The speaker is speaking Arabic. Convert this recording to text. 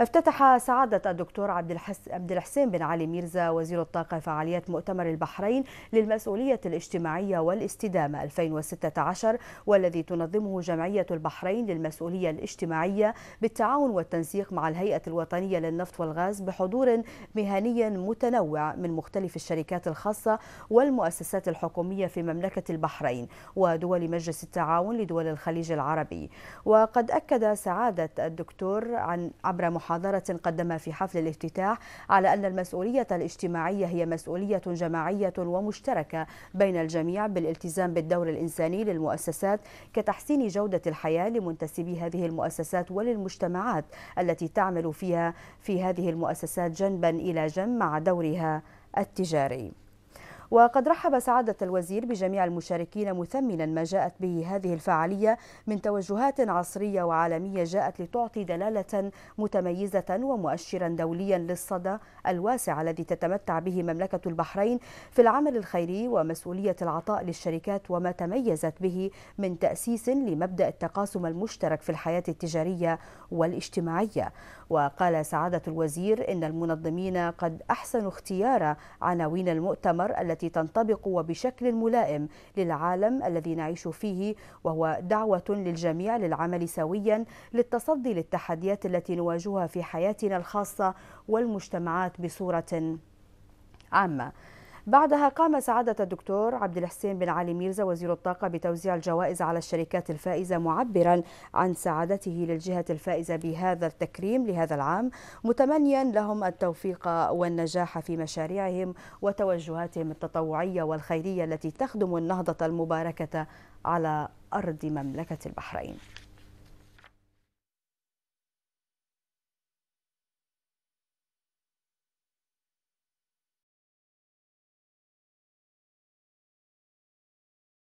افتتح سعادة الدكتور عبد الحس... عبد الحسين بن علي ميرزا وزير الطاقة فعاليات مؤتمر البحرين للمسؤولية الاجتماعية والاستدامة 2016 والذي تنظمه جمعية البحرين للمسؤولية الاجتماعية بالتعاون والتنسيق مع الهيئة الوطنية للنفط والغاز بحضور مهني متنوع من مختلف الشركات الخاصة والمؤسسات الحكومية في مملكة البحرين ودول مجلس التعاون لدول الخليج العربي وقد أكد سعادة الدكتور عن عبر محاضرة محاضرة قدمها في حفل الافتتاح على أن المسؤولية الاجتماعية هي مسؤولية جماعية ومشتركة بين الجميع بالالتزام بالدور الإنساني للمؤسسات كتحسين جودة الحياة لمنتسبي هذه المؤسسات وللمجتمعات التي تعمل فيها في هذه المؤسسات جنبا إلى جنب مع دورها التجاري وقد رحب سعادة الوزير بجميع المشاركين مثمنا ما جاءت به هذه الفعالية من توجهات عصرية وعالمية جاءت لتعطي دلالة متميزة ومؤشرا دوليا للصدى الواسع الذي تتمتع به مملكة البحرين في العمل الخيري ومسؤولية العطاء للشركات وما تميزت به من تأسيس لمبدأ التقاسم المشترك في الحياة التجارية والاجتماعية وقال سعادة الوزير إن المنظمين قد أحسنوا اختيار عناوين المؤتمر التي التي تنطبق وبشكل ملائم للعالم الذي نعيش فيه وهو دعوة للجميع للعمل سويا للتصدي للتحديات التي نواجهها في حياتنا الخاصة والمجتمعات بصورة عامة بعدها قام سعادة الدكتور عبد الحسين بن علي ميرزا وزير الطاقة بتوزيع الجوائز على الشركات الفائزة معبرا عن سعادته للجهة الفائزة بهذا التكريم لهذا العام متمنيا لهم التوفيق والنجاح في مشاريعهم وتوجهاتهم التطوعية والخيرية التي تخدم النهضة المباركة على أرض مملكة البحرين